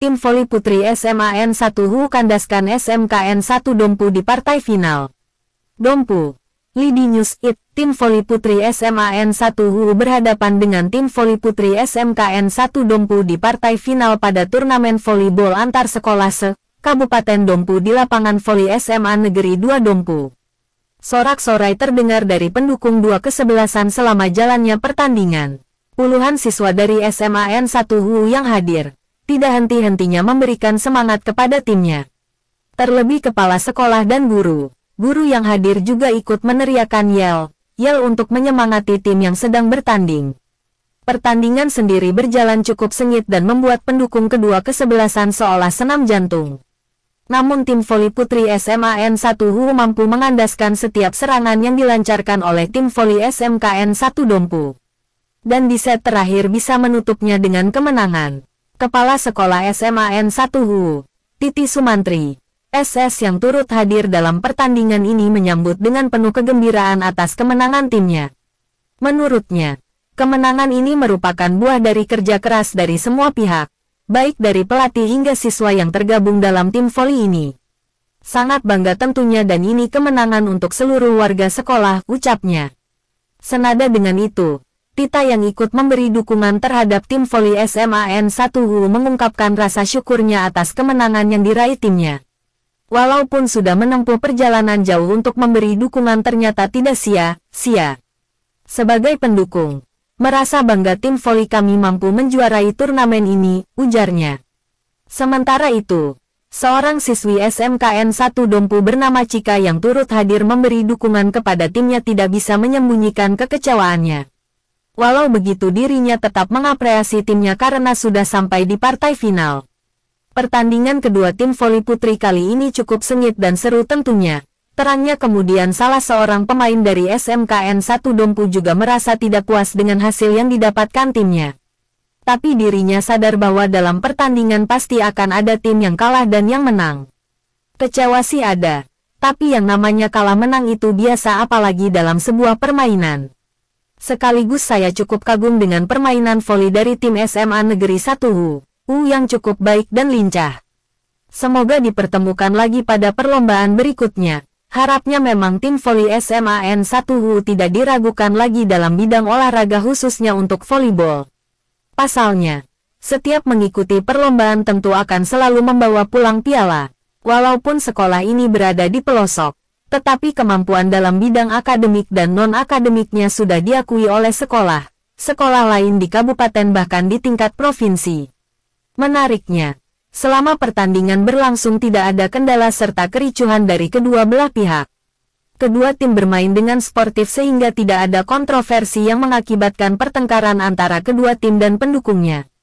tim voli putri SMAN 1 Hu kandaskan SMKN 1 Dompu di partai final. Dompu Lidi News It, tim voli putri SMAN 1 HU berhadapan dengan tim voli putri SMKN 1 Dompu di partai final pada turnamen volleyball antar sekolah se, Kabupaten Dompu di lapangan voli SMA Negeri 2 Dompu. Sorak-sorai terdengar dari pendukung dua kesebelasan selama jalannya pertandingan. Puluhan siswa dari SMAN 1 HU yang hadir, tidak henti-hentinya memberikan semangat kepada timnya. Terlebih kepala sekolah dan guru. Guru yang hadir juga ikut meneriakan yel, yel untuk menyemangati tim yang sedang bertanding. Pertandingan sendiri berjalan cukup sengit dan membuat pendukung kedua kesebelasan seolah senam jantung. Namun tim voli putri SMAN 1 Hu mampu mengandaskan setiap serangan yang dilancarkan oleh tim voli SMKN 1 Dompu. Dan di set terakhir bisa menutupnya dengan kemenangan. Kepala Sekolah SMAN 1 Hu, Titi Sumantri. SS yang turut hadir dalam pertandingan ini menyambut dengan penuh kegembiraan atas kemenangan timnya. Menurutnya, kemenangan ini merupakan buah dari kerja keras dari semua pihak, baik dari pelatih hingga siswa yang tergabung dalam tim voli ini. Sangat bangga tentunya dan ini kemenangan untuk seluruh warga sekolah, ucapnya. Senada dengan itu, Tita yang ikut memberi dukungan terhadap tim voli SMAN 1U mengungkapkan rasa syukurnya atas kemenangan yang diraih timnya. Walaupun sudah menempuh perjalanan jauh untuk memberi dukungan ternyata tidak sia-sia. Sebagai pendukung, merasa bangga tim voli kami mampu menjuarai turnamen ini, ujarnya. Sementara itu, seorang siswi SMKN 1 Dompu bernama Cika yang turut hadir memberi dukungan kepada timnya tidak bisa menyembunyikan kekecewaannya. Walau begitu dirinya tetap mengapresiasi timnya karena sudah sampai di partai final. Pertandingan kedua tim voli putri kali ini cukup sengit dan seru tentunya. Terangnya kemudian salah seorang pemain dari SMKN 1 Dompu juga merasa tidak puas dengan hasil yang didapatkan timnya. Tapi dirinya sadar bahwa dalam pertandingan pasti akan ada tim yang kalah dan yang menang. Kecewa sih ada, tapi yang namanya kalah menang itu biasa apalagi dalam sebuah permainan. Sekaligus saya cukup kagum dengan permainan voli dari tim SMA Negeri 1 HU. U yang cukup baik dan lincah. Semoga dipertemukan lagi pada perlombaan berikutnya. Harapnya memang tim voli SMAN 1U tidak diragukan lagi dalam bidang olahraga khususnya untuk volleyball. Pasalnya, setiap mengikuti perlombaan tentu akan selalu membawa pulang piala. Walaupun sekolah ini berada di pelosok, tetapi kemampuan dalam bidang akademik dan non-akademiknya sudah diakui oleh sekolah. Sekolah lain di kabupaten bahkan di tingkat provinsi. Menariknya, selama pertandingan berlangsung tidak ada kendala serta kericuhan dari kedua belah pihak. Kedua tim bermain dengan sportif sehingga tidak ada kontroversi yang mengakibatkan pertengkaran antara kedua tim dan pendukungnya.